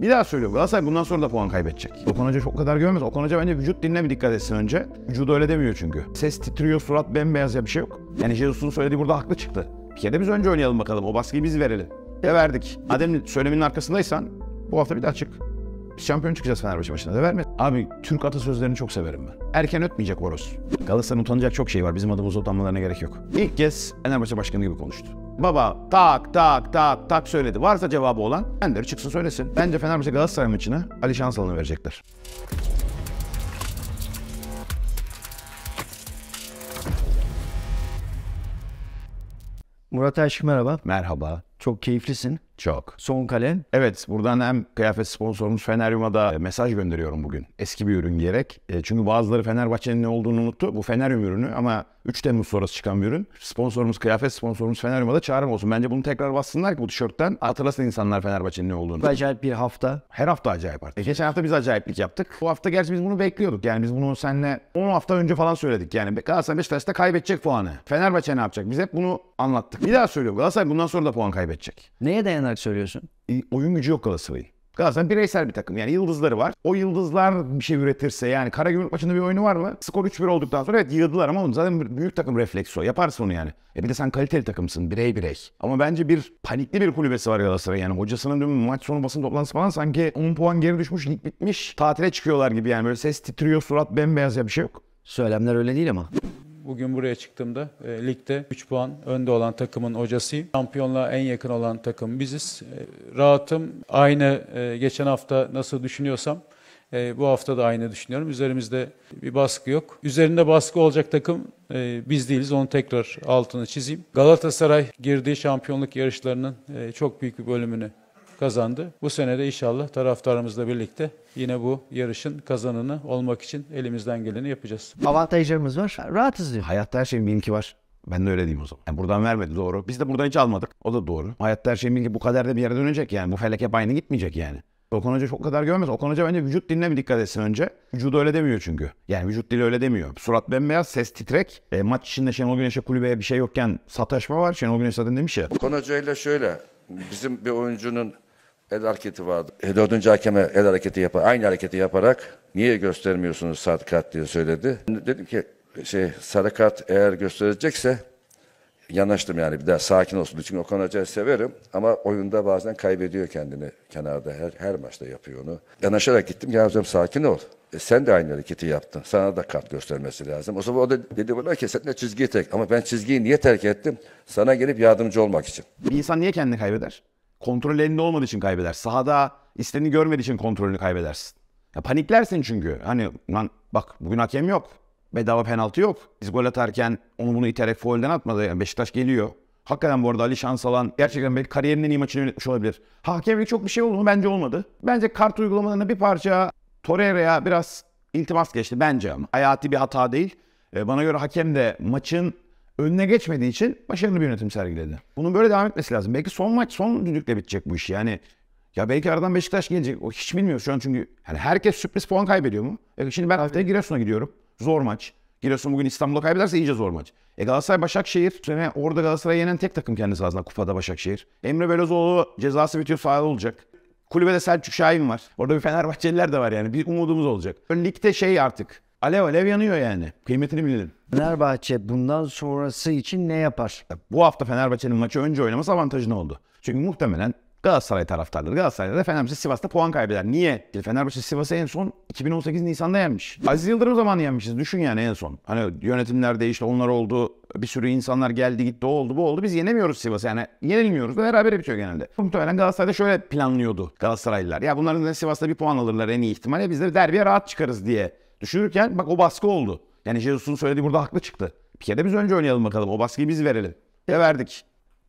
Bir daha söylüyorum Galatasaray bundan sonra da puan kaybedecek. Okan Hoca çok kadar görmez. Okan Hoca bence vücut dinle bir dikkat etsin önce. Vücudu öyle demiyor çünkü. Ses titriyor, surat bembeyaz ya bir şey yok. Yani Jesus'un söylediği burada haklı çıktı. Bir kere de biz önce oynayalım bakalım. O baskıyı biz verelim. Ya verdik. Adem söylemenin arkasındaysan bu hafta bir daha çık şampiyon çıkacağız Fenerbahçe maçına da verme. Abi Türk atasözlerini çok severim ben. Erken ötmeyecek Boros. Galatasaray'ın utanacak çok şey var. Bizim adımıza utanmalarına gerek yok. İlk kez Fenerbahçe başkanı gibi konuştu. Baba tak tak tak tak söyledi. Varsa cevabı olan kendileri çıksın söylesin. Bence Fenerbahçe Galatasaray maçına Ali Şansalan'ı verecekler. Murat Aşk merhaba. Merhaba. Çok keyiflisin. Çok. Son kalen. Evet buradan hem kıyafet sponsorumuz Feneryum'a da e, mesaj gönderiyorum bugün. Eski bir ürün gerek. E, çünkü bazıları Fenerbahçe'nin ne olduğunu unuttu. Bu Feneryum ürünü ama 3 Temmuz sonrası çıkan bir ürün. Sponsorumuz kıyafet sponsorumuz Feneryum'a da çağrım olsun. Bence bunu tekrar bassınlar ki bu tişörtten hatırlasın insanlar Fenerbahçe'nin ne olduğunu. Acayip bir hafta. Her hafta acayip artık. E, geçen hafta biz acayiplik yaptık. Bu hafta gerçi biz bunu bekliyorduk. Yani biz bunu seninle 10 hafta önce falan söyledik. Yani Galatasaray Beşiktaş'ta kaybedecek puanı. Fenerbahçe ne yapacak? Biz hep bunu anlattık. Bir daha söylüyorum. Galatasaray bundan sonra da puan kaybedecek. Neye dayanır? dayanarak söylüyorsun. E, oyun gücü yok Galatasaray'ın. Galatasaray bireysel bir takım. Yani yıldızları var. O yıldızlar bir şey üretirse yani Karagümrük maçında bir oyunu var mı? Skor 3-1 olduktan sonra evet yığdılar ama zaten büyük takım refleksi o. Yaparsın onu yani. E bir de sen kaliteli takımsın birey birey. Ama bence bir panikli bir kulübesi var Galatasaray yani. Hocasının dün maç sonu basın toplantısı falan sanki 10 puan geri düşmüş lig bitmiş. Tatile çıkıyorlar gibi yani böyle ses titriyor surat bembeyaz ya bir şey yok. Söylemler öyle değil ama. Bugün buraya çıktığımda e, ligde 3 puan önde olan takımın hocasıyım. Şampiyonluğa en yakın olan takım biziz. E, rahatım. Aynı e, geçen hafta nasıl düşünüyorsam e, bu hafta da aynı düşünüyorum. Üzerimizde bir baskı yok. Üzerinde baskı olacak takım e, biz değiliz. Onu tekrar altını çizeyim. Galatasaray girdiği şampiyonluk yarışlarının e, çok büyük bir bölümünü kazandı. Bu sene de inşallah taraftarımızla birlikte yine bu yarışın kazanını olmak için elimizden geleni yapacağız. Avantajlarımız var. Rahatız diyor. Hayatta her şeyin benimki var. Ben de öyle diyeyim o zaman. Yani buradan vermedi doğru. Biz de buradan hiç almadık. O da doğru. Hayatta her şeyin bilgi bu kadar da bir yere dönecek yani. Bu felek hep aynı gitmeyecek yani. Okan Hoca çok kadar görmez. Okan Hoca bence vücut dinle bir dikkat etsin önce. Vücudu öyle demiyor çünkü. Yani vücut dili öyle demiyor. Surat bembeyaz, ses titrek. E, maç içinde Şenol Güneş'e kulübeye bir şey yokken sataşma var. Şenol Güneş zaten demiş ya. Okan Hocayla şöyle. Bizim bir oyuncunun el hareketi vardı. E, dördüncü hakeme el hareketi yapar, aynı hareketi yaparak niye göstermiyorsunuz sarı diye söyledi. Dedim ki şey sarı eğer gösterecekse yanaştım yani bir daha sakin olsun. Çünkü Okan Hoca'yı severim ama oyunda bazen kaybediyor kendini kenarda. Her, her maçta yapıyor onu. Yanaşarak gittim. Ya hocam sakin ol. E, sen de aynı hareketi yaptın. Sana da kart göstermesi lazım. O zaman o da dedi bana ki sen de çizgiyi terk. Ama ben çizgiyi niye terk ettim? Sana gelip yardımcı olmak için. Bir insan niye kendini kaybeder? Kontrol elinde olmadığı için kaybeder. Sahada istediğini görmediği için kontrolünü kaybedersin. Ya paniklersin çünkü. Hani lan bak bugün hakem yok. Bedava penaltı yok. Biz gol atarken onu bunu iterek foulden atmadı. Yani Beşiktaş geliyor. Hakikaten bu arada Ali alan. gerçekten belki kariyerinin en iyi maçını yönetmiş olabilir. Hakemlik çok bir şey oldu mu? Bence olmadı. Bence kart uygulamalarına bir parça Torreira'ya biraz iltimas geçti bence ama. Hayati bir hata değil. Ee, bana göre hakem de maçın önüne geçmediği için başarılı bir yönetim sergiledi. Bunun böyle devam etmesi lazım. Belki son maç son düdükle bitecek bu iş. Yani ya belki aradan Beşiktaş gelecek. O hiç bilmiyor şu an çünkü yani herkes sürpriz puan kaybediyor mu? E şimdi ben haftaya Giresun'a gidiyorum. Zor maç. Giresun bugün İstanbul'a kaybederse iyice zor maç. E Galatasaray Başakşehir. Sene orada Galatasaray'ı yenen tek takım kendisi aslında kupada Başakşehir. Emre Belözoğlu cezası bitiyor sahada olacak. Kulübede Selçuk Şahin var. Orada bir Fenerbahçeliler de var yani. Bir umudumuz olacak. Ligde şey artık alev alev yanıyor yani. Kıymetini bilelim. Fenerbahçe bundan sonrası için ne yapar? Bu hafta Fenerbahçe'nin maçı önce oynaması avantajı ne oldu. Çünkü muhtemelen Galatasaray taraftarları. Galatasaray'da da Fenerbahçe Sivas'ta puan kaybeder. Niye? E, Fenerbahçe Sivas'ı en son 2018 Nisan'da yenmiş. Aziz Yıldırım zamanı yenmişiz. Düşün yani en son. Hani yönetimler değişti, onlar oldu. Bir sürü insanlar geldi gitti, o oldu, bu oldu. Biz yenemiyoruz Sivas'ı. Yani yenilmiyoruz da beraber bitiyor genelde. Muhtemelen Galatasaray'da şöyle planlıyordu Galatasaraylılar. Ya bunların da Sivas'ta bir puan alırlar en iyi ihtimalle. Biz de derbiye rahat çıkarız diye Düşürürken bak o baskı oldu. Yani Jesus'un söylediği burada haklı çıktı. Bir kere biz önce oynayalım bakalım. O baskıyı biz verelim. E verdik.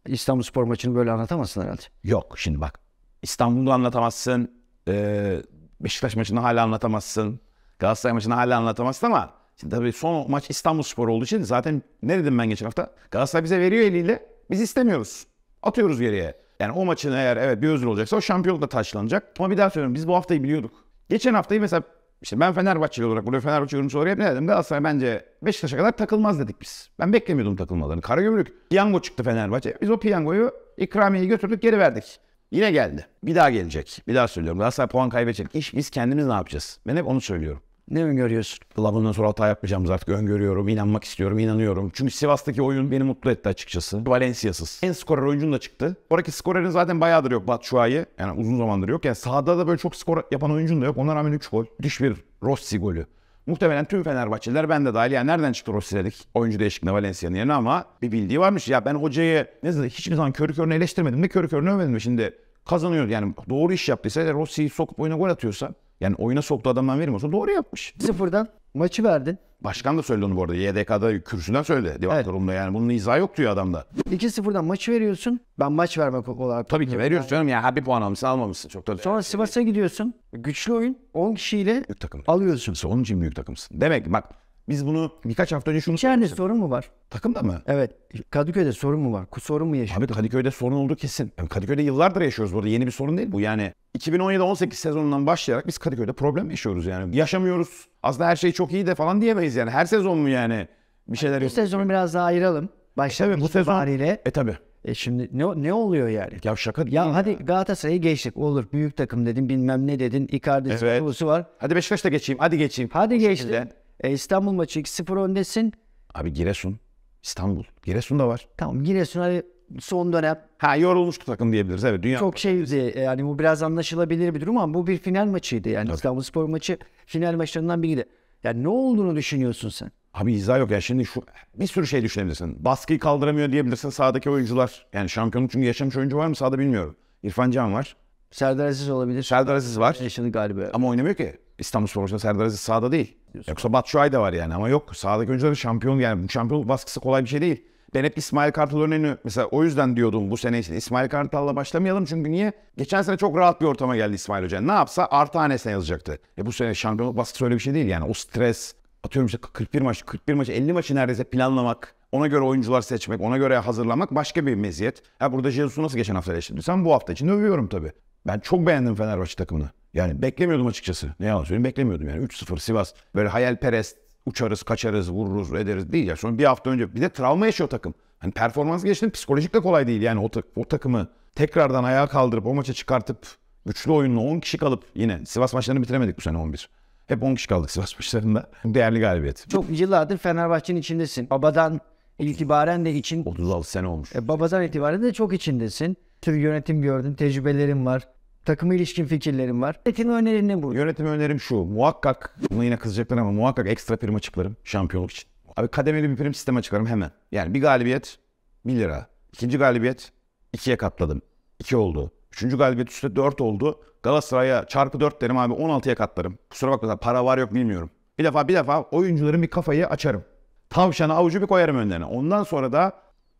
İstanbul Spor maçını böyle anlatamazsın herhalde. Yok şimdi bak. İstanbul'da anlatamazsın. E, Beşiktaş maçını hala anlatamazsın. Galatasaray maçını hala anlatamazsın ama şimdi tabii son maç İstanbul Spor olduğu için zaten ne dedim ben geçen hafta? Galatasaray bize veriyor eliyle. Biz istemiyoruz. Atıyoruz geriye. Yani o maçın eğer evet bir özür olacaksa o şampiyonlukla taşlanacak. Ama bir daha söylüyorum biz bu haftayı biliyorduk. Geçen haftayı mesela işte ben Fenerbahçeli olarak buraya Fenerbahçe yorumcusu olarak hep ne dedim? Galatasaray bence Beşiktaş'a kadar takılmaz dedik biz. Ben beklemiyordum takılmalarını. Karagümrük piyango çıktı Fenerbahçe. Biz o piyangoyu ikramiyeyi götürdük geri verdik. Yine geldi. Bir daha gelecek. Bir daha söylüyorum. Galatasaray puan kaybedecek. İş biz kendimiz ne yapacağız? Ben hep onu söylüyorum. Ne öngörüyorsun? Valla bundan sonra hata yapmayacağımız artık öngörüyorum. inanmak istiyorum, inanıyorum. Çünkü Sivas'taki oyun beni mutlu etti açıkçası. Valencia'sız. En skorer oyuncun da çıktı. Oradaki skorerin zaten bayağıdır yok Batshuayi. Yani uzun zamandır yok. Yani sahada da böyle çok skor yapan oyuncun da yok. Ona rağmen 3 gol. Müthiş bir Rossi golü. Muhtemelen tüm Fenerbahçeliler ben de dahil. Yani nereden çıktı Rossi dedik? Oyuncu değişikliğinde Valencia'nın yerine ama bir bildiği varmış. Ya ben hocayı ne zaman hiçbir zaman körü körüne eleştirmedim de körü körüne övmedim. Şimdi kazanıyor yani doğru iş yaptıysa Rossi'yi sokup oyuna gol atıyorsa yani oyuna soktu adamdan verim olsa doğru yapmış. Sıfırdan maçı verdin. Başkan da söyledi onu bu arada. YDK'da kürsüden söyledi. Divan Evet. yani bunun izah yok diyor adamda. 2-0'dan maçı veriyorsun. Ben maç vermek olarak. Tabii ki veriyorsun canım ya ha bir puan almışsın almamışsın çok da. Sonra Sivas'a gidiyorsun. Güçlü oyun. 10 kişiyle takım. alıyorsun. için büyük takımsın. Demek bak biz bunu birkaç hafta önce şunu İçeride sorun mu var? Takımda mı? Evet. Kadıköy'de sorun mu var? Sorun mu yaşıyor? Abi Kadıköy'de sorun oldu kesin. Yani Kadıköy'de yıllardır yaşıyoruz burada. Yeni bir sorun değil bu. Yani 2017-18 sezonundan başlayarak biz Kadıköy'de problem yaşıyoruz yani. Yaşamıyoruz. Aslında her şey çok iyi de falan diyemeyiz yani. Her sezon mu yani? Bir şeyler Bu sezonu biraz daha ayıralım. Başlayalım e Tabii bu sezon- itibariyle. E tabi. E şimdi ne ne oluyor yani? Ya şaka değil. Ya Ya. hadi Galatasaray'ı geçtik. Olur büyük takım dedin bilmem ne dedin. Icardi Evet. var. Hadi Beşiktaş'ta geçeyim. Hadi geçeyim. Hadi geçti. E, İstanbul maçı 2-0 öndesin. Abi Giresun. İstanbul. Giresun da var. Tamam Giresun hani son dönem. Ha yorulmuştu takım diyebiliriz. Evet dünya. Çok şeydi e, yani bu biraz anlaşılabilir bir durum ama bu bir final maçıydı. Yani Tabii. İstanbul Spor maçı final maçlarından biriydi. Yani ne olduğunu düşünüyorsun sen? Abi izah yok ya şimdi şu bir sürü şey düşünebilirsin. Baskıyı kaldıramıyor diyebilirsin sahadaki oyuncular. Yani şampiyonluk çünkü yaşamış oyuncu var mı sahada bilmiyorum. İrfan Can var. Serdar Aziz olabilir. Serdar Aziz var. Yaşını galiba. Ama oynamıyor ki. İstanbul Spor'un Serdar Aziz sahada değil. Diyorsun. Yoksa Batu Şuay da var yani ama yok. Sahadaki oyuncuların şampiyon yani bu şampiyonluk baskısı kolay bir şey değil. Ben hep İsmail Kartal örneğini mesela o yüzden diyordum bu sene için İsmail Kartal'la başlamayalım çünkü niye? Geçen sene çok rahat bir ortama geldi İsmail Hoca. Ne yapsa artı hanesine yazacaktı. E bu sene şampiyonluk baskısı öyle bir şey değil yani. O stres atıyorum işte 41 maç, 41 maç, 50 maçı neredeyse planlamak. Ona göre oyuncular seçmek, ona göre hazırlamak başka bir meziyet. Ha burada Jesus'u nasıl geçen hafta Sen bu hafta için övüyorum tabii. Ben çok beğendim Fenerbahçe takımını. Yani beklemiyordum açıkçası. Ne yalan söyleyeyim beklemiyordum yani. 3-0 Sivas böyle hayalperest uçarız, kaçarız, vururuz, ederiz değil ya. Sonra bir hafta önce bir de travma yaşıyor takım. Hani performans geçti, psikolojik de kolay değil yani o, ta- o takımı tekrardan ayağa kaldırıp o maça çıkartıp güçlü oyunla 10 kişi kalıp yine Sivas maçlarını bitiremedik bu sene 11. Hep 10 kişi kaldık Sivas maçlarında. Değerli galibiyet. Çok yıllardır Fenerbahçe'nin içindesin. Babadan itibaren de için. 36 sene olmuş. E, babadan itibaren de çok içindesin. Tür yönetim gördün, tecrübelerin var takımı ilişkin fikirlerim var. Yönetim önerin ne bu? Yönetim önerim şu. Muhakkak, buna yine kızacaklar ama muhakkak ekstra prim açıklarım şampiyonluk için. Abi kademeli bir prim sistemi açıklarım hemen. Yani bir galibiyet 1 lira. İkinci galibiyet 2'ye katladım. 2 oldu. Üçüncü galibiyet üstte 4 oldu. Galatasaray'a çarpı 4 derim abi 16'ya katlarım. Kusura bakma para var yok bilmiyorum. Bir defa bir defa oyuncuların bir kafayı açarım. Tavşana avucu bir koyarım önlerine. Ondan sonra da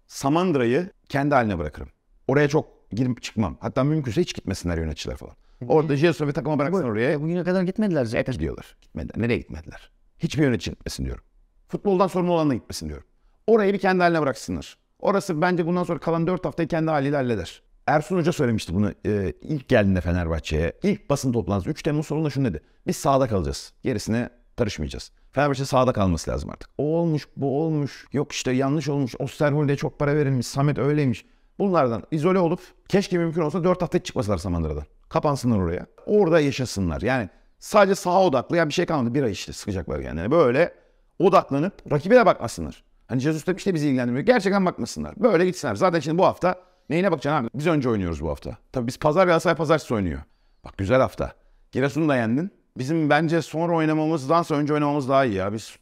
Samandıra'yı kendi haline bırakırım. Oraya çok girip çıkmam. Hatta mümkünse hiç gitmesinler yöneticiler falan. Orada Jesu ve takıma bıraksan oraya. Bugüne kadar gitmediler zaten. Evet, gidiyorlar. Gitmediler. Nereye gitmediler? Hiçbir yönetici gitmesin diyorum. Futboldan sorumlu olanla gitmesin diyorum. Orayı bir kendi haline bıraksınlar. Orası bence bundan sonra kalan 4 haftayı kendi haliyle halleder. Ersun Hoca söylemişti bunu e, ilk geldiğinde Fenerbahçe'ye. İlk basın toplantısı 3 Temmuz sonunda şunu dedi. Biz sağda kalacağız. Gerisine karışmayacağız. Fenerbahçe sağda kalması lazım artık. O olmuş, bu olmuş. Yok işte yanlış olmuş. Osterhol'de çok para verilmiş. Samet öyleymiş. Bunlardan izole olup keşke mümkün olsa 4 hafta hiç çıkmasalar Samandıra'dan. Kapansınlar oraya. Orada yaşasınlar. Yani sadece saha odaklı yani bir şey kalmadı. Bir ay işte sıkacaklar yani. Böyle odaklanıp de bakmasınlar. Hani Jesus demiş de bizi ilgilendirmiyor. Gerçekten bakmasınlar. Böyle gitsinler. Zaten şimdi bu hafta neyine bakacaksın abi? Biz önce oynuyoruz bu hafta. Tabii biz pazar Galatasaray pazartesi oynuyor. Bak güzel hafta. Giresun'u da yendin. Bizim bence sonra oynamamızdansa önce oynamamız daha iyi ya. Biz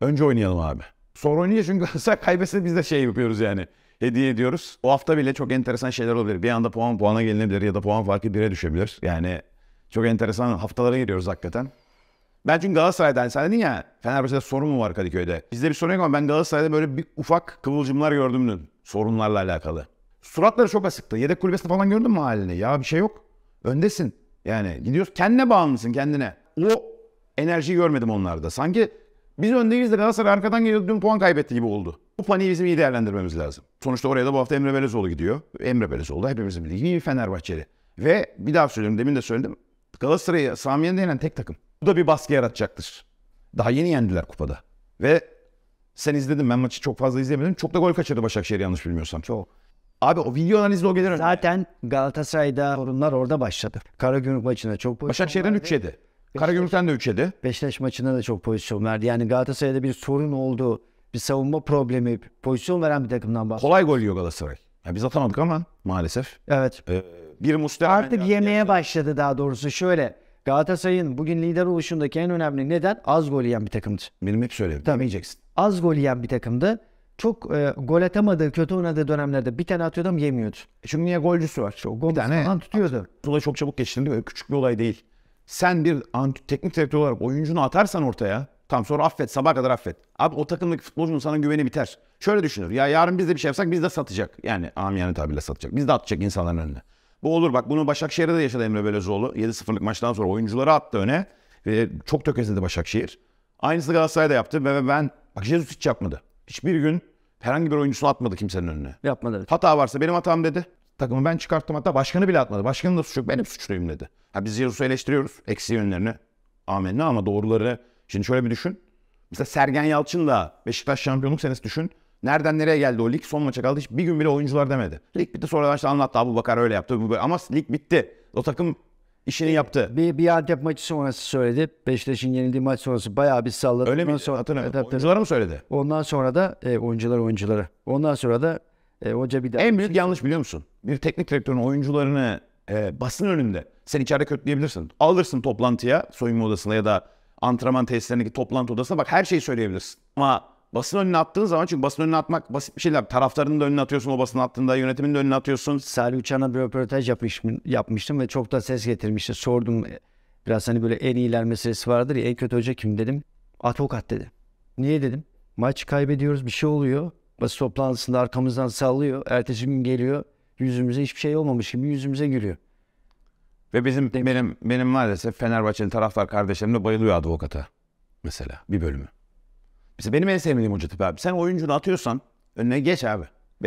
önce oynayalım abi. Sonra oynayacağız çünkü Galatasaray kaybetse biz de şey yapıyoruz yani hediye ediyoruz. O hafta bile çok enteresan şeyler olabilir. Bir anda puan puana gelinebilir ya da puan farkı bire düşebilir. Yani çok enteresan haftalara giriyoruz hakikaten. Ben çünkü Galatasaray'dan sen dedin ya Fenerbahçe'de sorun mu var Kadıköy'de? Bizde bir sorun yok ama ben Galatasaray'da böyle bir ufak kıvılcımlar gördüm dün sorunlarla alakalı. Suratları çok asıktı. Yedek kulübesinde falan gördün mü halini? Ya bir şey yok. Öndesin. Yani gidiyorsun kendine bağımlısın kendine. O enerjiyi görmedim onlarda. Sanki biz öndeyiz de Galatasaray arkadan geliyor. Dün puan kaybetti gibi oldu. Bu paniği bizim iyi değerlendirmemiz lazım. Sonuçta oraya da bu hafta Emre Belezoğlu gidiyor. Emre Belezoğlu da hepimizin bildiği gibi Fenerbahçeli. Ve bir daha söylüyorum demin de söyledim. Galatasaray'ı Samiye'nin yenen tek takım. Bu da bir baskı yaratacaktır. Daha yeni yendiler kupada. Ve sen izledin ben maçı çok fazla izlemedim. Çok da gol kaçırdı Başakşehir yanlış bilmiyorsam. Çok. Abi o video analizle o gelir. Zaten Galatasaray'da sorunlar orada başladı. Karagümrük maçında çok Başakşehir'den 3 yedi. Karagümrük'ten de 3 yedi. Beşiktaş maçında da çok pozisyon verdi. Yani Galatasaray'da bir sorun oldu. Bir savunma problemi, pozisyon veren bir takımdan bahsediyoruz. Kolay gol yiyor Galatasaray. Yani biz atamadık ama maalesef. Evet. Ee, bir Mustafa Artık yemeye yani. başladı daha doğrusu. Şöyle Galatasaray'ın bugün lider oluşundaki en önemli neden az gol yiyen bir takımdı. Benim hep söyleyeyim. Tabii. Yemeyeceksin. Az gol yiyen bir takımdı. Çok e, gol atamadığı, kötü oynadığı dönemlerde bir tane atıyordu ama yemiyordu. E Çünkü niye golcüsü var? Çok, gol bir tane falan tutuyordu. Olay çok çabuk geçti değil mi? Küçük bir olay değil sen bir teknik direktör olarak oyuncunu atarsan ortaya tam sonra affet sabah kadar affet. Abi o takımdaki futbolcunun sana güveni biter. Şöyle düşünür ya yarın biz de bir şey yapsak biz de satacak. Yani amiyane tabirle satacak. Biz de atacak insanların önüne. Bu olur bak bunu Başakşehir'de de yaşadı Emre Belözoğlu. 7-0'lık maçtan sonra oyuncuları attı öne. Ve çok tökezledi Başakşehir. Aynısı Galatasaray'da yaptı ve ben bak Jesus hiç yapmadı. Hiçbir gün herhangi bir oyuncusunu atmadı kimsenin önüne. Yapmadı. Hata varsa benim hatam dedi. Takımı ben çıkarttım hatta başkanı bile atmadı. Başkanın da suçu yok benim suçluyum dedi. Ha biz Jesus'u eleştiriyoruz. Eksi yönlerini. Amenna ama doğruları. Şimdi şöyle bir düşün. Mesela Sergen Yalçın'la Beşiktaş şampiyonluk senesi düşün. Nereden nereye geldi o lig? Son maça kaldı. Hiç bir gün bile oyuncular demedi. Lig bitti sonra işte anlattı. Abu Bakar öyle yaptı. Bu böyle. Ama lig bitti. O takım işini yaptı. Bir, bir Antep maçı sonrası söyledi. Beşiktaş'ın yenildiği maç sonrası bayağı bir salladı. Öyle mi? Sonra, Hatırlamıyorum. mı söyledi? Ondan sonra da e, oyuncular oyuncuları. Ondan sonra da e, hoca bir daha... En büyük yanlış biliyor musun? Bir teknik direktörün oyuncularını e, basın önünde. Sen içeride kötüleyebilirsin. Alırsın toplantıya, soyunma odasına ya da antrenman tesislerindeki toplantı odasına bak her şeyi söyleyebilirsin. Ama basın önüne attığın zaman çünkü basın önüne atmak basit bir şeyler. Taraftarının da önüne atıyorsun, o basın attığında yönetimin de önüne atıyorsun. Salih Uçan'a bir röportaj yapmış, yapmıştım ve çok da ses getirmişti. Sordum biraz hani böyle en iyiler meselesi vardır ya en kötü hoca kim dedim. Atokat dedi. Niye dedim? Maç kaybediyoruz bir şey oluyor. Basın toplantısında arkamızdan sallıyor. Ertesi gün geliyor yüzümüze hiçbir şey olmamış gibi yüzümüze gülüyor. Ve bizim Demek. benim benim maalesef Fenerbahçe'nin taraftar kardeşlerim de bayılıyor advokata. Mesela bir bölümü. Mesela benim en sevmediğim hoca tip abi. Sen oyuncunu atıyorsan önüne geç abi.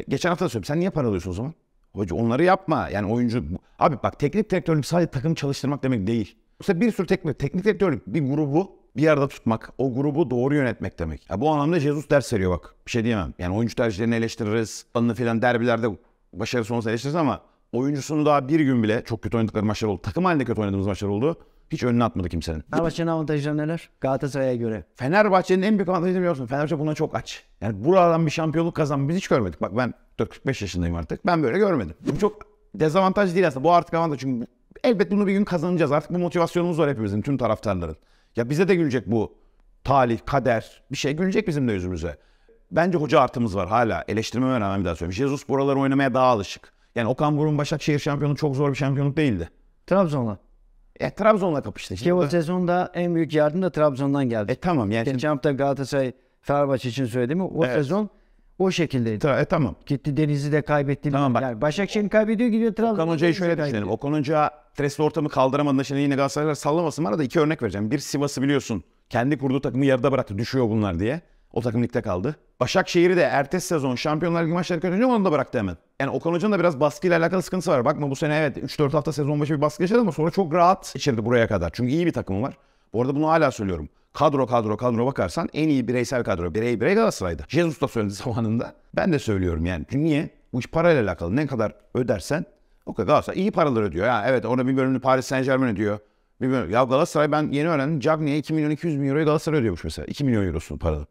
Geçen hafta söyleyeyim. Sen niye para alıyorsun o zaman? Hoca onları yapma. Yani oyuncu... Abi bak teknik direktörlük sadece takım çalıştırmak demek değil. Mesela bir sürü teknik, teknik direktörlük bir grubu bir arada tutmak, o grubu doğru yönetmek demek. Ya bu anlamda Jesus ders veriyor bak. Bir şey diyemem. Yani oyuncu tercihlerini eleştiririz. Anını filan derbilerde başarı sonrası eleştiririz ama oyuncusunu daha bir gün bile çok kötü oynadıkları maçlar oldu. Takım halinde kötü oynadığımız maçlar oldu. Hiç önüne atmadı kimsenin. Fenerbahçe'nin avantajları neler? Galatasaray'a göre. Fenerbahçe'nin en büyük avantajı biliyorsun. Fenerbahçe buna çok aç. Yani buradan bir şampiyonluk kazanmayı biz hiç görmedik. Bak ben 45 yaşındayım artık. Ben böyle görmedim. Bu çok dezavantaj değil aslında. Bu artık avantaj. Çünkü elbet bunu bir gün kazanacağız. Artık bu motivasyonumuz var hepimizin, tüm taraftarların. Ya bize de gülecek bu talih, kader. Bir şey gülecek bizim de yüzümüze bence hoca artımız var hala. Eleştirmeme önemli bir daha söylüyorum. Jesus buraları oynamaya daha alışık. Yani Okan Burun Başakşehir şampiyonu çok zor bir şampiyonluk değildi. Trabzon'la. E, Trabzon'la kapıştı. Ki o sezonda en büyük yardım da Trabzon'dan geldi. E tamam yani. Geçen şimdi... Galatasaray Fenerbahçe için söylediğimi o evet. sezon o şekildeydi. Ta, e, tamam. Gitti Deniz'i de kaybetti. Tamam bak. Yani Başakşehir kaybediyor gidiyor Trabzon. Okan Hoca'yı şöyle düşünelim. Okan Hoca stresli ortamı kaldıramadığında şimdi yine Galatasaraylar sallamasın. Bana da iki örnek vereceğim. Bir Sivas'ı biliyorsun. Kendi kurduğu takımı yarıda bıraktı. Düşüyor bunlar diye. O takım ligde kaldı. Başakşehir'i de ertesi sezon Şampiyonlar Ligi maçları kötü onu da bıraktı hemen. Yani Okan Hoca'nın da biraz baskıyla alakalı sıkıntısı var. Bakma bu sene evet 3-4 hafta sezon başı bir baskı yaşadı ama sonra çok rahat geçirdi buraya kadar. Çünkü iyi bir takım var. Bu arada bunu hala söylüyorum. Kadro kadro kadro bakarsan en iyi bireysel kadro. Birey birey Galatasaray'da. Jesus da söyledi zamanında. Ben de söylüyorum yani. Çünkü niye? Bu iş parayla alakalı. Ne kadar ödersen o kadar Galatasaray iyi paraları ödüyor. ya evet ona bir bölümünü Paris Saint Germain ödüyor. Bir bölümünü. Ya Galatasaray ben yeni öğrendim. Cagney'e 2 milyon 200 bin euroyu Galatasaray ödüyormuş mesela. 2 milyon eurosunu paraları.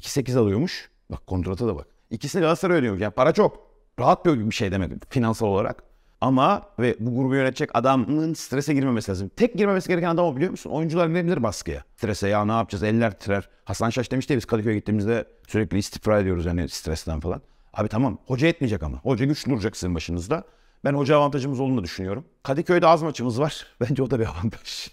2.8 alıyormuş. Bak kontrata da bak. İkisini Galatasaray ödüyor. Yani para çok. Rahat bir şey demedim finansal olarak. Ama ve bu grubu yönetecek adamın strese girmemesi lazım. Tek girmemesi gereken adam o biliyor musun? Oyuncular girebilir baskıya. Strese ya ne yapacağız eller titrer. Hasan Şaş demişti ya biz Kadıköy'e gittiğimizde sürekli istifra ediyoruz yani stresten falan. Abi tamam hoca etmeyecek ama. Hoca güçlü duracak sizin başınızda. Ben hoca avantajımız olduğunu düşünüyorum. Kadıköy'de az maçımız var. Bence o da bir avantaj.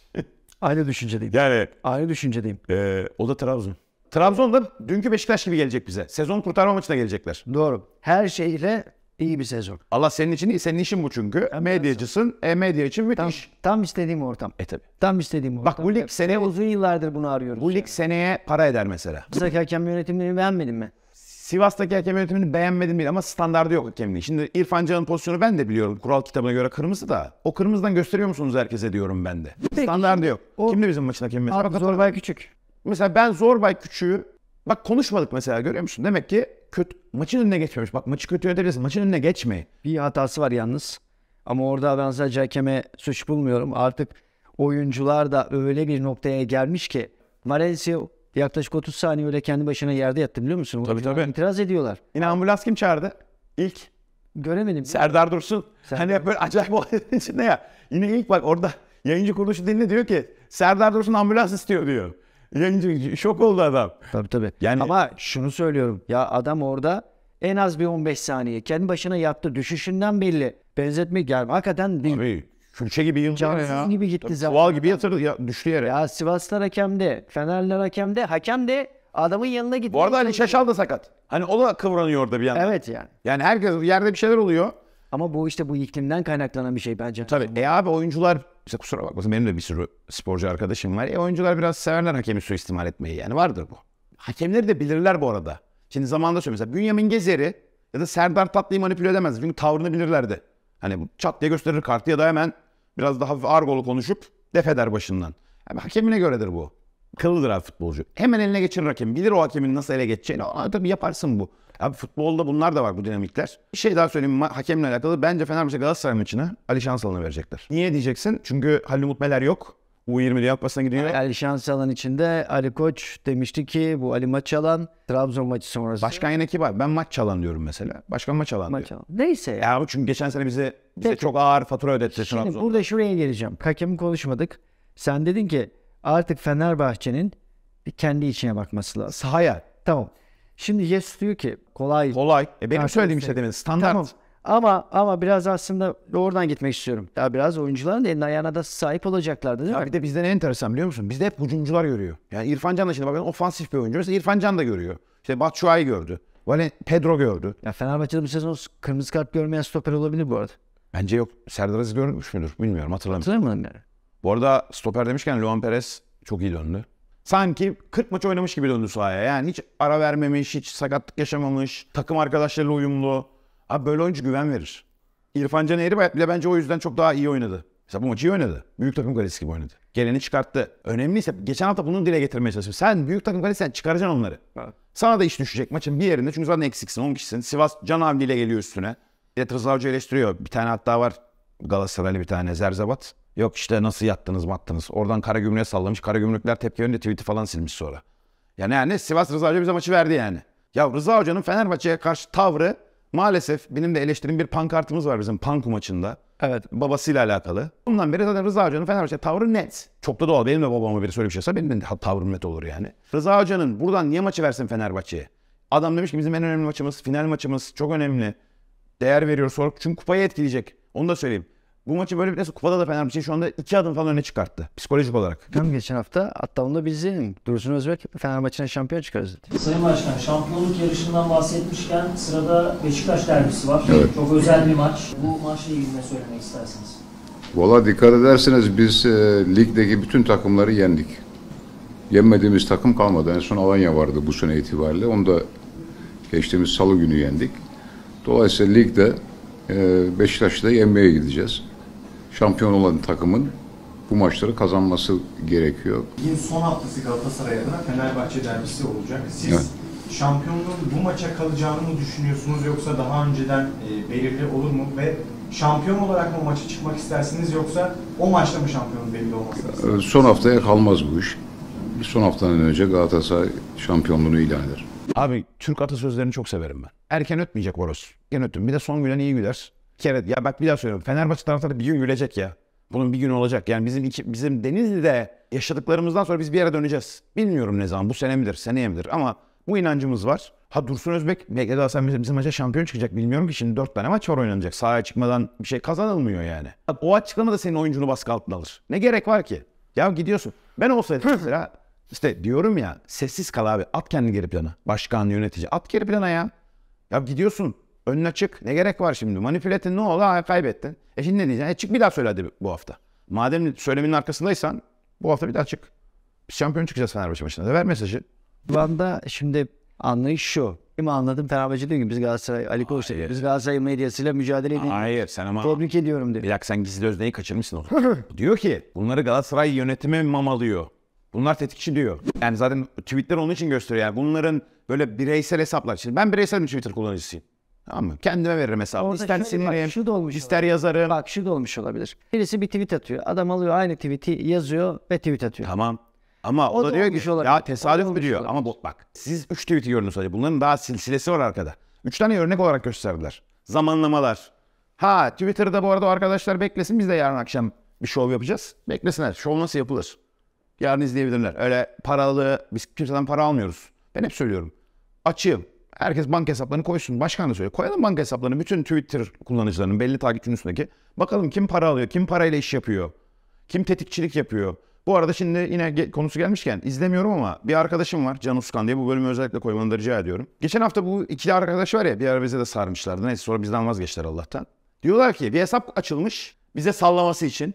Aynı düşüncedeyim. Yani. Aynı düşüncedeyim. Ee, o da Trabzon. Trabzon'da dünkü Beşiktaş gibi gelecek bize. Sezon kurtarma maçına gelecekler. Doğru. Her şeyle iyi bir sezon. Allah senin için iyi. Senin işin bu çünkü. Tam Medyacısın. E medya için müthiş. Tam, tam istediğim ortam. E tabi. Tam istediğim ortam. Bak bu lig seneye... Uzun yıllardır bunu arıyoruz. Bu lig yani. seneye para eder mesela. Buradaki hakem yönetimini beğenmedin mi? Sivas'taki hakem yönetimini beğenmedim değil ama standardı yok hakemliği. Şimdi İrfan Can'ın pozisyonu ben de biliyorum. Kural kitabına göre kırmızı da. O kırmızıdan gösteriyor musunuz herkese diyorum ben de. Peki, standardı yok. O... Kimdi bizim maçın hakemi? Arka Zorbay Küçük. Mesela ben Zorbay küçüğü bak konuşmadık mesela görüyor musun? Demek ki kötü, maçın önüne geçmemiş. Bak maçı kötü edebilirsin. Maçın önüne geçme. Bir hatası var yalnız. Ama orada ben sadece hakeme suç bulmuyorum. Artık oyuncular da öyle bir noktaya gelmiş ki Valencia yaklaşık 30 saniye öyle kendi başına yerde yattı biliyor musun? Tabii oyuncular tabii. İtiraz ediyorlar. Yine ambulans kim çağırdı? İlk. Göremedim. Serdar Dursun. Serdar. Hani böyle acayip olayların içinde ya. Yine ilk bak orada yayıncı kuruluşu dinle diyor ki Serdar Dursun ambulans istiyor diyor. Yayıncı şok oldu adam. Tabii tabii. Yani... Ama şunu söylüyorum. Ya adam orada en az bir 15 saniye kendi başına yaptı. Düşüşünden belli. Benzetme gel. Hakikaten değil. Abi, külçe gibi yıldı ya. gibi gitti Tabii, zaman. Sual gibi yatırdı ya, düştü yere. Ya Sivaslar hakemde, Fenerler hakemde, hakem de adamın yanına gitti. Bu arada Ali Şaşal da sakat. Hani o da kıvranıyor orada bir yandan. Evet yani. Yani herkes yerde bir şeyler oluyor. Ama bu işte bu iklimden kaynaklanan bir şey bence. Tabii. E abi oyuncular işte kusura bakmasın benim de bir sürü sporcu arkadaşım var. E oyuncular biraz severler hakemi suistimal etmeyi yani vardır bu. Hakemleri de bilirler bu arada. Şimdi zamanında söylüyorum mesela Bünyamin Gezer'i ya da Serdar Tatlı'yı manipüle edemez. Çünkü tavrını bilirlerdi. Hani çat diye gösterir kartı ya da hemen biraz daha hafif argolu konuşup def eder başından. Yani hakemine göredir bu. Akıllıdır futbolcu. Hemen eline geçirir hakem. Bilir o hakemin nasıl ele geçeceğini. Aa, tabii yaparsın bu. Abi futbolda bunlar da var bu dinamikler. Bir şey daha söyleyeyim hakemle alakalı. Bence Fenerbahçe Galatasaray maçına Ali Şansalan'ı verecekler. Niye diyeceksin? Çünkü Halil Umut Meler yok. U20 Dünya Kupası'na gidiyor. Ali Şansalan içinde Ali Koç demişti ki bu Ali maç Maçalan Trabzon maçı sonrası. Başkan yine ki var. Ben maç çalan diyorum mesela. Başkan maç çalan maç diyor. Alan. Neyse. Ya. bu çünkü geçen sene bize, bize Peki. çok ağır fatura ödetti Şimdi Trabzon. burada şuraya geleceğim. Hakemi konuşmadık. Sen dedin ki artık Fenerbahçe'nin bir kendi içine bakması lazım. Sahaya Tamam. Şimdi Yes diyor ki kolay. Kolay. E benim şey söylediğim şey demin standart. Tamam. Ama ama biraz aslında oradan gitmek istiyorum. Ya biraz oyuncuların elin ayağına da sahip olacaklardı değil ya mi? Bir de bizden en enteresan biliyor musun? Bizde hep hücumcular görüyor. Yani İrfan Can da şimdi bakın ofansif bir oyuncu. Mesela İrfan Can da görüyor. İşte Batshuayi gördü. Valen Pedro gördü. Ya Fenerbahçe'de bu sezon kırmızı kart görmeyen stoper olabilir bu arada. Bence yok. Serdar Aziz görmüş müdür? Bilmiyorum hatırlamıyorum. Hatırlamıyorum yani. Bu arada stoper demişken Luan Perez çok iyi döndü. Sanki 40 maç oynamış gibi döndü sahaya. Yani hiç ara vermemiş, hiç sakatlık yaşamamış, takım arkadaşlarıyla uyumlu. Abi böyle oyuncu güven verir. İrfan Can Eğri bile bence o yüzden çok daha iyi oynadı. Mesela bu maçı iyi oynadı. Büyük takım kalesi gibi oynadı. Geleni çıkarttı. Önemliyse geçen hafta bunu dile getirmeye çalıştım. Sen büyük takım kalesi sen çıkaracaksın onları. Evet. Sana da iş düşecek maçın bir yerinde. Çünkü zaten eksiksin 10 kişisin. Sivas Can Avli ile geliyor üstüne. Bir de Hoca eleştiriyor. Bir tane hatta var Galatasaraylı bir tane Zerzebat. Yok işte nasıl yattınız mattınız. Oradan Kara Karagümrük'e sallamış. Gümrükler tepki verince tweet'i falan silmiş sonra. Yani yani Sivas Rıza Hoca bize maçı verdi yani. Ya Rıza Hoca'nın Fenerbahçe'ye karşı tavrı maalesef benim de eleştirim bir pankartımız var bizim Panku maçında. Evet. Babasıyla alakalı. Bundan beri zaten Rıza Hoca'nın Fenerbahçe tavrı net. Çok da doğal. Benim de babama biri söyle bir şeyse benim de tavrım net olur yani. Rıza Hoca'nın buradan niye maçı versin Fenerbahçe'ye? Adam demiş ki bizim en önemli maçımız, final maçımız çok önemli. Değer veriyor veriyoruz. Çünkü kupayı etkileyecek. Onu da söyleyeyim bu maçı böyle bir bitirse kupada da Fenerbahçe şu anda iki adım falan öne çıkarttı psikolojik olarak. Hem geçen hafta hatta onu da biz izleyelim. Dursun Özbek Fenerbahçe'ne şampiyon çıkarız dedi. Sayın Başkan şampiyonluk yarışından bahsetmişken sırada Beşiktaş derbisi var. Evet. Çok özel bir maç. Bu maçla ilgili ne söylemek istersiniz? Valla dikkat ederseniz biz e, ligdeki bütün takımları yendik. Yenmediğimiz takım kalmadı. En son Alanya vardı bu sene itibariyle. Onu da geçtiğimiz salı günü yendik. Dolayısıyla ligde e, Beşiktaş'ı da yenmeye gideceğiz şampiyon olan takımın bu maçları kazanması gerekiyor. Yine son haftası Galatasaray adına Fenerbahçe derbisi olacak. Siz evet. şampiyonluğun bu maça kalacağını mı düşünüyorsunuz yoksa daha önceden e, belirli olur mu ve şampiyon olarak mı maça çıkmak istersiniz yoksa o maçta mı şampiyonun belli olması? Ee, son haftaya kalmaz bu iş. Son haftadan önce Galatasaray şampiyonluğunu ilan eder. Abi Türk atasözlerini çok severim ben. Erken ötmeyecek Boros. Erken öttüm. Bir de son gülen iyi güler kere ya bak bir daha söylüyorum. Fenerbahçe taraftarı bir gün gülecek ya. Bunun bir gün olacak. Yani bizim iki, bizim Denizli'de yaşadıklarımızdan sonra biz bir yere döneceğiz. Bilmiyorum ne zaman. Bu sene midir, seneye midir ama bu inancımız var. Ha Dursun Özbek belki daha sen bizim, bizim maça şampiyon çıkacak bilmiyorum ki şimdi 4 tane maç var oynanacak. Sahaya çıkmadan bir şey kazanılmıyor yani. O açıklama da senin oyuncunu baskı altına alır. Ne gerek var ki? Ya gidiyorsun. Ben olsaydım mesela işte diyorum ya sessiz kal abi. At kendini geri plana. Başkan, yönetici at geri plana ya. Ya gidiyorsun Önüne çık. Ne gerek var şimdi? Manipüle ettin ne oldu? Ha, kaybettin. E şimdi ne diyeceksin? E çık bir daha söyle hadi bu hafta. Madem söylemenin arkasındaysan bu hafta bir daha çık. Biz şampiyon çıkacağız Fenerbahçe maçında. ver mesajı. Bu anda şimdi anlayış şu. Benim anladım Fenerbahçe diyor ki biz Galatasaray Ali Koç biz Galatasaray medyasıyla mücadele ediyoruz. Hayır sen ama tebrik ediyorum diyor. Bir dakika sen gizli özneyi kaçırmışsın oğlum. diyor ki bunları Galatasaray yönetimi mamalıyor. Bunlar tetikçi diyor. Yani zaten tweetler onun için gösteriyor. Yani bunların böyle bireysel hesaplar. Şimdi ben bireysel bir Twitter kullanıcısıyım. Tamam mı? Kendime veririm hesabı. İster şöyle, sinirliyim, ister olabilir. yazarım. Bak şu da olmuş olabilir. Birisi bir tweet atıyor. Adam alıyor aynı tweet'i yazıyor ve tweet atıyor. Tamam. Ama o, o da, da diyor ki olabilir. ya tesadüf mü diyor. Olabilir. Ama bak siz 3 tweet'i gördünüz sadece. Bunların daha silsilesi var arkada. 3 tane örnek olarak gösterdiler. Zamanlamalar. Ha Twitter'da bu arada arkadaşlar beklesin biz de yarın akşam bir şov yapacağız. Beklesinler. Şov nasıl yapılır? Yarın izleyebilirler. Öyle paralı biz kimseden para almıyoruz. Ben hep söylüyorum. Açığım. Herkes banka hesaplarını koysun. Başkan da söylüyor. Koyalım banka hesaplarını bütün Twitter kullanıcılarının belli takipçinin üstündeki. Bakalım kim para alıyor, kim parayla iş yapıyor, kim tetikçilik yapıyor. Bu arada şimdi yine konusu gelmişken izlemiyorum ama bir arkadaşım var Can Uskan diye bu bölümü özellikle koymanı da rica ediyorum. Geçen hafta bu ikili arkadaş var ya bir ara bize de sarmışlardı. Neyse sonra bizden vazgeçtiler Allah'tan. Diyorlar ki bir hesap açılmış bize sallaması için.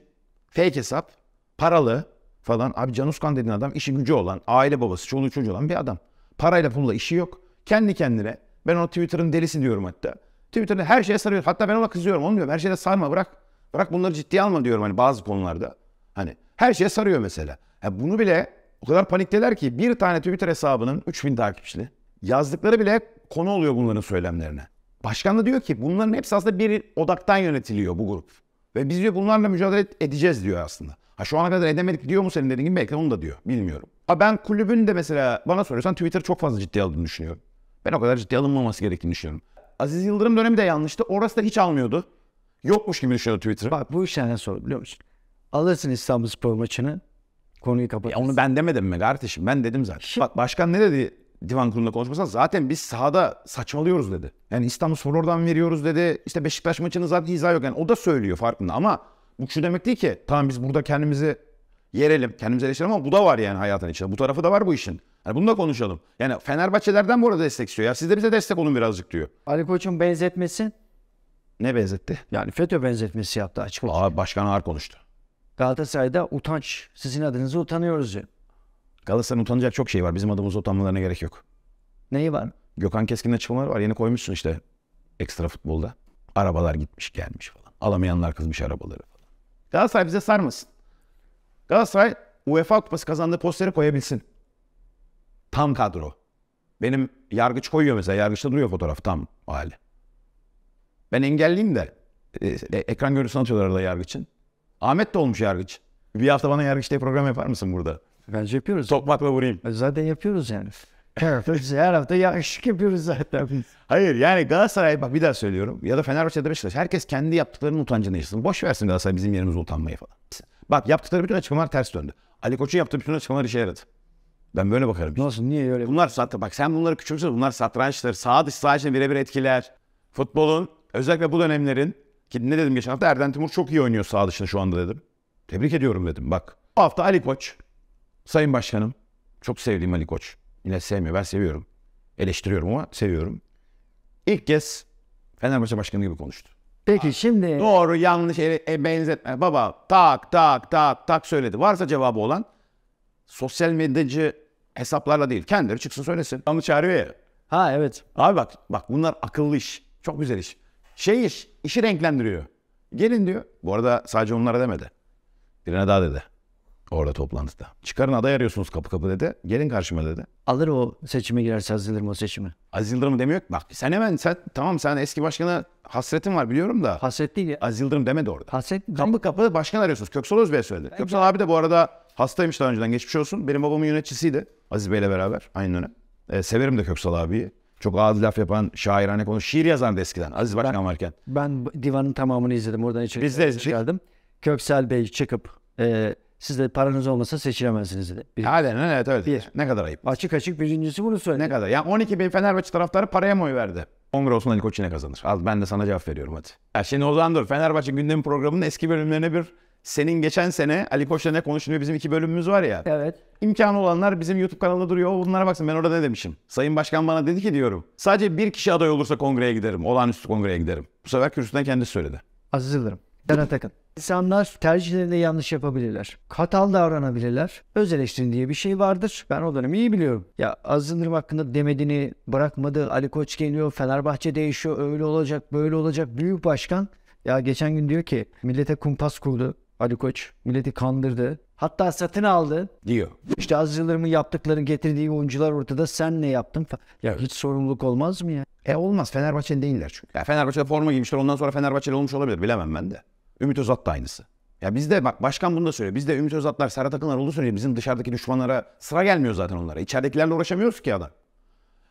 Fake hesap, paralı falan. Abi Can Uskan dediğin adam işi gücü olan, aile babası, çoluğu çocuğu olan bir adam. Parayla pulla işi yok. Kendi kendine. Ben ona Twitter'ın delisi diyorum hatta. Twitter'da her şeye sarıyor. Hatta ben ona kızıyorum. Onu diyorum her şeye sarma bırak. Bırak bunları ciddiye alma diyorum hani bazı konularda. Hani her şeye sarıyor mesela. Yani bunu bile o kadar panikteler ki bir tane Twitter hesabının 3000 takipçili yazdıkları bile konu oluyor bunların söylemlerine. Başkan da diyor ki bunların hepsi aslında bir odaktan yönetiliyor bu grup. Ve biz diyor bunlarla mücadele edeceğiz diyor aslında. Ha şu ana kadar edemedik diyor mu senin dediğin gibi belki onu da diyor. Bilmiyorum. Ha ben kulübün de mesela bana soruyorsan Twitter çok fazla ciddiye aldığını düşünüyorum. Ben o kadar ciddi alınmaması gerektiğini düşünüyorum. Aziz Yıldırım dönemi de yanlıştı. Orası da hiç almıyordu. Yokmuş gibi düşünüyordu Twitter'ı. Bak bu işten işlerden sonra biliyor musun? Alırsın İstanbul Spor maçını. Konuyu kapatırsın. onu ben demedim mi kardeşim? Ben dedim zaten. Bak başkan ne dedi divan kurulunda konuşmasında? Zaten biz sahada saçmalıyoruz dedi. Yani İstanbul Spor oradan veriyoruz dedi. İşte Beşiktaş maçını zaten izahı yok. Yani o da söylüyor farkında ama bu şu demek değil ki tamam biz burada kendimizi yerelim, kendimizi eleştirelim ama bu da var yani hayatın içinde. Bu tarafı da var bu işin. Yani bunu da konuşalım. Yani Fenerbahçelerden bu arada destek istiyor. Ya siz de bize destek olun birazcık diyor. Ali Koç'un benzetmesi ne benzetti? Yani FETÖ benzetmesi yaptı açık olsun. başkan ağır konuştu. Galatasaray'da utanç. Sizin adınızı utanıyoruz diyor. Galatasaray'ın utanacak çok şey var. Bizim adımız utanmalarına gerek yok. Neyi var? Gökhan Keskin'in açıklamaları var. Yeni koymuşsun işte ekstra futbolda. Arabalar gitmiş gelmiş falan. Alamayanlar kızmış arabaları falan. Galatasaray bize sarmasın. Galatasaray UEFA Kupası kazandığı posteri koyabilsin tam kadro. Benim yargıç koyuyor mesela. Yargıçta duruyor fotoğraf tam hali. Ben engelliyim de. E, e ekran görüntüsü atıyorlar arada yargıçın. Ahmet de olmuş yargıç. Bir hafta bana yargıç diye program yapar mısın burada? Bence yapıyoruz. Tokmakla vurayım. E, zaten yapıyoruz yani. Her hafta yargıçlık yapıyoruz zaten biz. Hayır yani Galatasaray bak bir daha söylüyorum. Ya da Fenerbahçe ya da Beşiktaş. Herkes kendi yaptıklarının utancını yaşasın. Boş versin Galatasaray bizim yerimiz utanmayı falan. Bak yaptıkları bütün açıklamalar ters döndü. Ali Koç'un yaptığı bütün açıklamalar işe yaradı. Ben böyle bakarım. işte. Nasıl? Niye öyle? Bunlar satranç. Bak sen bunları küçümsün. Bunlar satrançtır. Sağ dış sağ içine birebir etkiler. Futbolun özellikle bu dönemlerin ki ne dedim geçen hafta Erden Timur çok iyi oynuyor sağ dışında şu anda dedim. Tebrik ediyorum dedim bak. Bu hafta Ali Koç, Sayın Başkanım, çok sevdiğim Ali Koç. Yine sevmiyor, ben seviyorum. Eleştiriyorum ama seviyorum. İlk kez Fenerbahçe Başkanı gibi konuştu. Peki şimdi Doğru, yanlış, e, e benzetme. Baba tak tak tak tak söyledi. Varsa cevabı olan sosyal medyacı hesaplarla değil. Kendileri çıksın söylesin. Adamı çağırıyor ya. Ha evet. Abi bak bak bunlar akıllı iş. Çok güzel iş. Şey iş, işi renklendiriyor. Gelin diyor. Bu arada sadece onlara demedi. Birine daha dedi. Orada toplantıda. Çıkarın aday arıyorsunuz kapı kapı dedi. Gelin karşıma dedi. Alır o seçime girerse Aziz Yıldırım o seçimi. Aziz Yıldırım demiyor ki bak sen hemen sen tamam sen eski başkana hasretin var biliyorum da. Hasret değil ya. Aziz Yıldırım demedi orada. Hasret Kapı kapı başkan arıyorsunuz. Köksal Özbey söyledi. Köksal abi de bu arada Hastaymış daha önceden geçmiş olsun. Benim babamın yöneticisiydi Aziz Bey'le beraber aynı dönem. E, severim de Köksal abiyi. Çok ağız laf yapan, şairane konu, şiir yazardı eskiden Aziz Başkan varken. Ben divanın tamamını izledim. Oradan içeri Biz de izledik. geldim. Köksal Bey çıkıp e, siz de paranız olmasa seçilemezsiniz dedi. Bir. Halen evet öyle. Bir. Ne kadar ayıp. Açık açık birincisi bunu söyledi. Ne kadar. yani 12 bin Fenerbahçe taraftarı paraya mı oy verdi? Kongre olsun Ali Koç yine kazanır. Al ben de sana cevap veriyorum hadi. Ya şimdi o zaman dur. Fenerbahçe gündemi programının eski bölümlerine bir senin geçen sene Ali Koç'la ne konuşuluyor bizim iki bölümümüz var ya. Evet. İmkanı olanlar bizim YouTube kanalında duruyor. Bunlara baksın ben orada ne demişim. Sayın Başkan bana dedi ki diyorum. Sadece bir kişi aday olursa kongreye giderim. Olağanüstü kongreye giderim. Bu sefer kürsüden kendisi söyledi. Aziz Yıldırım. Ben Atakan. İnsanlar tercihlerinde yanlış yapabilirler. katal davranabilirler. Öz eleştirin diye bir şey vardır. Ben o dönemi iyi biliyorum. Ya Aziz hakkında demediğini bırakmadı. Ali Koç geliyor. Fenerbahçe değişiyor. Öyle olacak, böyle olacak. Büyük başkan ya geçen gün diyor ki millete kumpas kurdu. Ali Koç milleti kandırdı. Hatta satın aldı. Diyor. İşte az Yıldırım'ın yaptıklarını getirdiği oyuncular ortada. Sen ne yaptın? Ya hiç sorumluluk olmaz mı ya? E olmaz. Fenerbahçeli değiller çünkü. Ya Fenerbahçe'de forma giymişler. Ondan sonra Fenerbahçeli olmuş olabilir. Bilemem ben de. Ümit Özat da aynısı. Ya bizde bak başkan bunu da söylüyor. Bizde Ümit Özatlar, Serhat Akınlar olduğu sürece bizim dışarıdaki düşmanlara sıra gelmiyor zaten onlara. İçeridekilerle uğraşamıyoruz ki adam.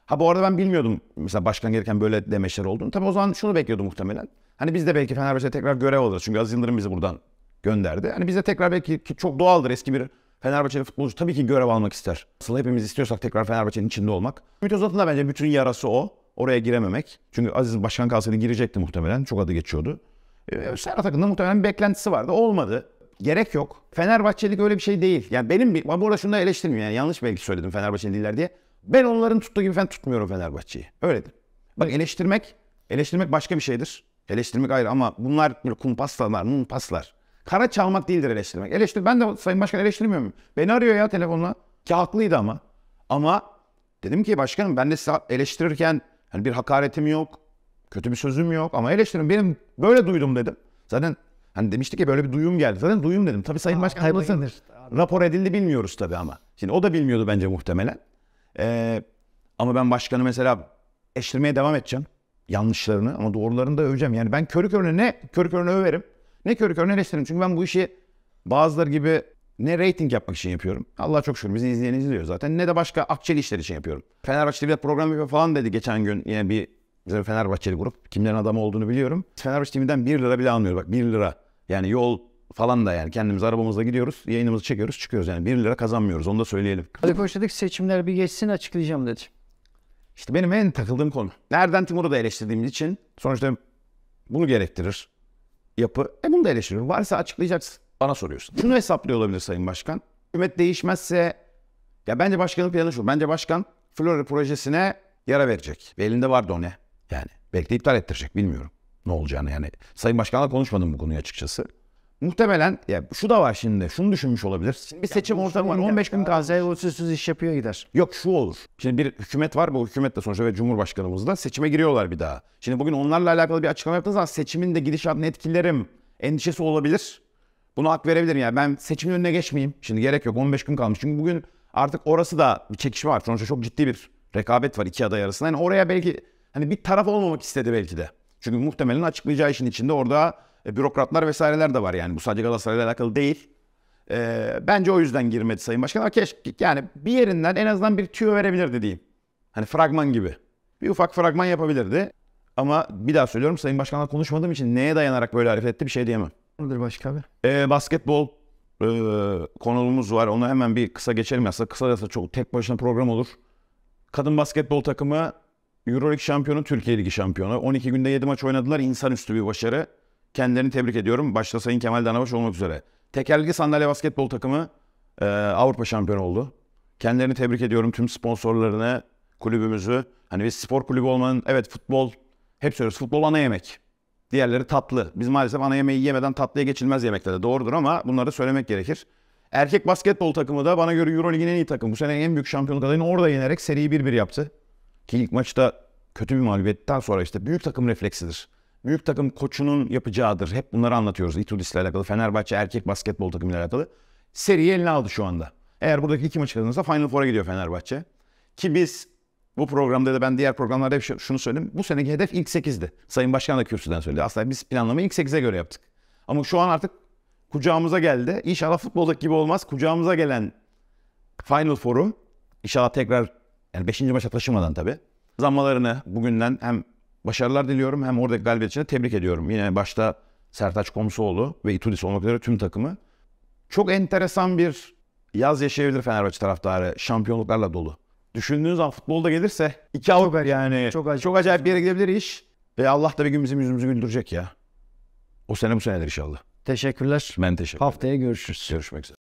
Ha bu arada ben bilmiyordum mesela başkan gelirken böyle demeçler olduğunu. Tabii o zaman şunu bekliyordu muhtemelen. Hani biz de belki Fenerbahçe tekrar görev alırız. Çünkü Aziz Yıldırım bizi buradan gönderdi. Yani bize tekrar belki çok doğaldır eski bir Fenerbahçeli futbolcu tabii ki görev almak ister. Asıl hepimiz istiyorsak tekrar Fenerbahçe'nin içinde olmak. Ümit Özat'ın da bence bütün yarası o. Oraya girememek. Çünkü Aziz Başkan kalsaydı girecekti muhtemelen. Çok adı geçiyordu. Ee, Serhat Akın'da muhtemelen beklentisi vardı. Olmadı. Gerek yok. Fenerbahçelik öyle bir şey değil. Yani benim bir... Bu arada şunu da eleştirmiyorum. Yani yanlış belki söyledim Fenerbahçeli değiller diye. Ben onların tuttuğu gibi ben tutmuyorum Fenerbahçe'yi. Öyledir. Bak eleştirmek, eleştirmek başka bir şeydir. Eleştirmek ayrı ama bunlar böyle kumpaslar, mumpaslar. Kara çalmak değildir eleştirmek. Eleştir. Ben de Sayın Başkan eleştirmiyor Beni arıyor ya telefonla. Ki haklıydı ama. Ama dedim ki başkanım ben de size eleştirirken hani bir hakaretim yok. Kötü bir sözüm yok ama eleştirim benim böyle duydum dedim. Zaten hani demiştik ki böyle bir duyum geldi. Zaten duyum dedim. Tabii Sayın Başkan kaybısın. Rapor edildi bilmiyoruz tabii ama. Şimdi o da bilmiyordu bence muhtemelen. Ee, ama ben başkanı mesela eleştirmeye devam edeceğim. Yanlışlarını ama doğrularını da öveceğim. Yani ben körü körüne ne körü körüne överim ne körü körüne eleştirin. Çünkü ben bu işi bazıları gibi ne rating yapmak için yapıyorum. Allah çok şükür bizi izleyen izliyor zaten. Ne de başka akçeli işler için yapıyorum. Fenerbahçe'de bir program yapıyor falan dedi geçen gün yine bir bizim Fenerbahçeli grup. Kimlerin adamı olduğunu biliyorum. Fenerbahçe TV'den 1 lira bile almıyor bak 1 lira. Yani yol falan da yani kendimiz arabamızla gidiyoruz, yayınımızı çekiyoruz, çıkıyoruz. Yani 1 lira kazanmıyoruz onu da söyleyelim. Hadi Koç dedik seçimler bir geçsin açıklayacağım dedi. İşte benim en takıldığım konu. Nereden Timur'u da eleştirdiğimiz için sonuçta bunu gerektirir yapı. E bunu da eleştiriyorum. Varsa açıklayacaksın. Bana soruyorsun. Bunu hesaplıyor olabilir Sayın Başkan. Hükümet değişmezse ya bence başkanın planı şu. Bence başkan Flora projesine yara verecek. Ve elinde vardı o ne? Yani belki de iptal ettirecek bilmiyorum ne olacağını yani. Sayın Başkan'la konuşmadım bu konuyu açıkçası. Muhtemelen ya şu da var şimdi. Şunu düşünmüş olabilir. Şimdi bir seçim ortamı var. 15 gün gazeteye usulsüz iş yapıyor gider. Yok şu olur. Şimdi bir hükümet var. Bu hükümet de sonuçta ve Cumhurbaşkanımız da seçime giriyorlar bir daha. Şimdi bugün onlarla alakalı bir açıklama yaptığınız zaman seçimin de gidişatını etkilerim endişesi olabilir. Buna hak verebilirim yani. Ben seçimin önüne geçmeyeyim. Şimdi gerek yok. 15 gün kalmış. Çünkü bugün artık orası da bir çekişme var. Sonuçta çok ciddi bir rekabet var iki aday arasında. Yani oraya belki hani bir taraf olmamak istedi belki de. Çünkü muhtemelen açıklayacağı işin içinde orada e, bürokratlar vesaireler de var yani. Bu sadece Galatasaray'la alakalı değil. E, bence o yüzden girmedi Sayın Başkan ama keşke yani bir yerinden en azından bir tüyo verebilirdi diyeyim. Hani fragman gibi. Bir ufak fragman yapabilirdi. Ama bir daha söylüyorum Sayın Başkan'la konuşmadığım için neye dayanarak böyle hareket etti bir şey diyemem. Nedir başka abi? E, basketbol e, konumuz var. Onu hemen bir kısa geçelim. Aslında kısa da çok tek başına program olur. Kadın basketbol takımı Euroleague şampiyonu, Türkiye Ligi şampiyonu. 12 günde 7 maç oynadılar. İnsanüstü bir başarı kendilerini tebrik ediyorum. Başta Sayın Kemal Danabaş olmak üzere. Tekerlekli sandalye basketbol takımı e, Avrupa şampiyonu oldu. Kendilerini tebrik ediyorum tüm sponsorlarını, kulübümüzü. Hani biz spor kulübü olmanın evet futbol hep söylüyoruz futbol ana yemek. Diğerleri tatlı. Biz maalesef ana yemeği yemeden tatlıya geçilmez yemeklerde. Doğrudur ama bunları da söylemek gerekir. Erkek basketbol takımı da bana göre Eurolig'in en iyi takım. Bu sene en büyük şampiyonluk adayını orada yenerek seriyi 1-1 yaptı. Ki ilk maçta kötü bir mağlubiyetten sonra işte büyük takım refleksidir büyük takım koçunun yapacağıdır. Hep bunları anlatıyoruz Itudis'le alakalı. Fenerbahçe erkek basketbol takımıyla alakalı. Seriyi eline aldı şu anda. Eğer buradaki iki maç kazanırsa Final Four'a gidiyor Fenerbahçe. Ki biz bu programda da ben diğer programlarda hep şunu söyledim. Bu seneki hedef ilk 8'di. Sayın Başkan da kürsüden söyledi. Aslında biz planlamayı ilk 8'e göre yaptık. Ama şu an artık kucağımıza geldi. İnşallah futboldaki gibi olmaz. Kucağımıza gelen Final Four'u inşallah tekrar yani 5. maça taşımadan tabii zamalarını bugünden hem Başarılar diliyorum. Hem oradaki galibiyet için de tebrik ediyorum. Yine başta Sertaç Komsoğlu ve İtudis olmak üzere tüm takımı. Çok enteresan bir yaz yaşayabilir Fenerbahçe taraftarı. Şampiyonluklarla dolu. Düşündüğünüz an futbolda gelirse iki Avrupa yani çok, acayip. çok acayip bir yere gidebilir iş. Ve Allah da bir gün bizim yüzümüzü güldürecek ya. O sene bu senedir inşallah. Teşekkürler. Ben teşekkür ederim. Haftaya görüşürüz. Görüşmek üzere.